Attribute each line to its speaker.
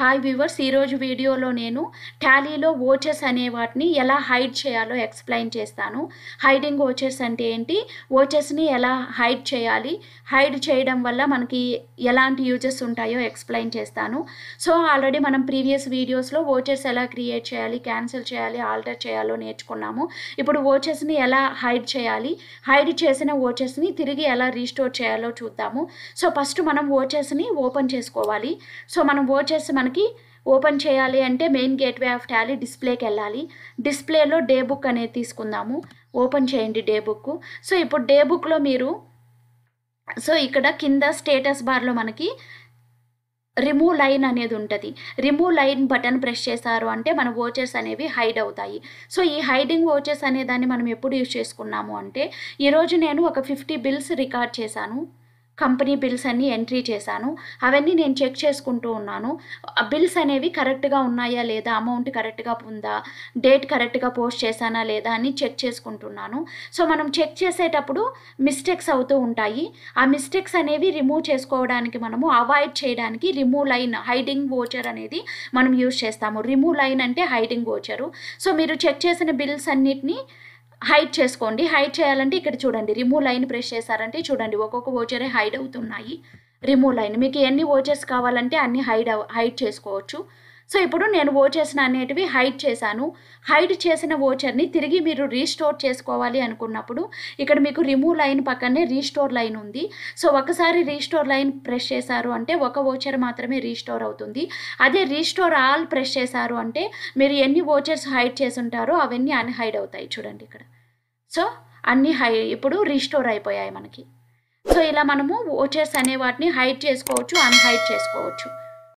Speaker 1: hi viewers ఈరోజు వీడియోలో నేను ట్యాలీలో ఓచెస్ అనే వాటిని ఎలా హైడ్ చేయాలో ఎక్స్ప్లెయిన్ చేస్తాను హైడింగ్ ఓచర్స్ అంటే ఏంటి ఓచర్స్ని ఎలా హైడ్ చేయాలి హైడ్ చేయడం వల్ల మనకి ఎలాంటి యూజెస్ ఉంటాయో ఎక్స్ప్లెయిన్ చేస్తాను సో ఆల్రెడీ మనం ప్రీవియస్ వీడియోస్లో వోచెస్ ఎలా క్రియేట్ చేయాలి క్యాన్సిల్ చేయాలి ఆల్టర్ చేయాలో నేర్చుకున్నాము ఇప్పుడు వోచెస్ని ఎలా హైడ్ చేయాలి హైడ్ చేసిన వోచెస్ని తిరిగి ఎలా రీస్టోర్ చేయాలో చూద్దాము సో ఫస్ట్ మనం వోచెస్ని ఓపెన్ చేసుకోవాలి సో మనం వోచెస్ మన మనకి ఓపెన్ చేయాలి అంటే మెయిన్ గేట్వే ఆఫ్ ట్యాలీ డిస్ప్లేకి వెళ్ళాలి డిస్ప్లేలో డే బుక్ అనేది తీసుకుందాము ఓపెన్ చేయండి డే బుక్ సో ఇప్పుడు డే బుక్లో మీరు సో ఇక్కడ కింద స్టేటస్ బార్లో మనకి రిమూవ్ లైన్ అనేది ఉంటుంది రిమూవ్ లైన్ బటన్ ప్రెస్ చేశారు అంటే మన ఓచర్స్ అనేవి హైడ్ అవుతాయి సో ఈ హైడింగ్ ఓచర్స్ అనేదాన్ని మనం ఎప్పుడు యూజ్ చేసుకున్నాము అంటే ఈరోజు నేను ఒక ఫిఫ్టీ బిల్స్ రికార్డ్ చేశాను కంపెనీ బిల్స్ అన్ని ఎంట్రీ చేశాను అవన్నీ నేను చెక్ చేసుకుంటూ ఉన్నాను బిల్స్ అనేవి కరెక్ట్గా ఉన్నాయా లేదా అమౌంట్ కరెక్ట్గా ఉందా డేట్ కరెక్ట్గా పోస్ట్ చేశానా లేదా అని చెక్ చేసుకుంటున్నాను సో మనం చెక్ చేసేటప్పుడు మిస్టేక్స్ అవుతూ ఉంటాయి ఆ మిస్టేక్స్ అనేవి రిమూవ్ చేసుకోవడానికి మనము అవాయిడ్ చేయడానికి రిమూవ్ లైన్ హైడింగ్ ఓచర్ అనేది మనం యూజ్ చేస్తాము రిమూవ్ లైన్ అంటే హైడింగ్ ఓచరు సో మీరు చెక్ చేసిన బిల్స్ అన్నిటినీ హైడ్ చేసుకోండి హైడ్ చేయాలంటే ఇక్కడ చూడండి రిమూవ్ లైన్ ప్రెస్ చేశారంటే చూడండి ఒక్కొక్క ఓచరే హైడ్ అవుతున్నాయి రిమూవ్ లైన్ మీకు ఎన్ని ఓచర్స్ కావాలంటే అన్ని హైడ్ హైడ్ చేసుకోవచ్చు సో ఇప్పుడు నేను ఓచర్స్ని అనేటివి హైడ్ చేశాను హైడ్ చేసిన ఓచర్ని తిరిగి మీరు రీస్టోర్ చేసుకోవాలి అనుకున్నప్పుడు ఇక్కడ మీకు రిమూవ్ లైన్ పక్కనే రీస్టోర్ లైన్ ఉంది సో ఒకసారి రీస్టోర్ లైన్ ప్రెస్ చేశారు అంటే ఒక ఓచర్ మాత్రమే రీస్టోర్ అవుతుంది అదే రీస్టోర్ ఆల్ ప్రెస్ చేశారు అంటే మీరు ఎన్ని ఓచర్స్ హైడ్ చేసుంటారో అవన్నీ అన్హైడ్ అవుతాయి చూడండి ఇక్కడ సో అన్నీ హై ఇప్పుడు రీస్టోర్ అయిపోయాయి మనకి సో ఇలా మనము ఓచర్స్ అనే వాటిని హైడ్ చేసుకోవచ్చు అన్హైడ్ చేసుకోవచ్చు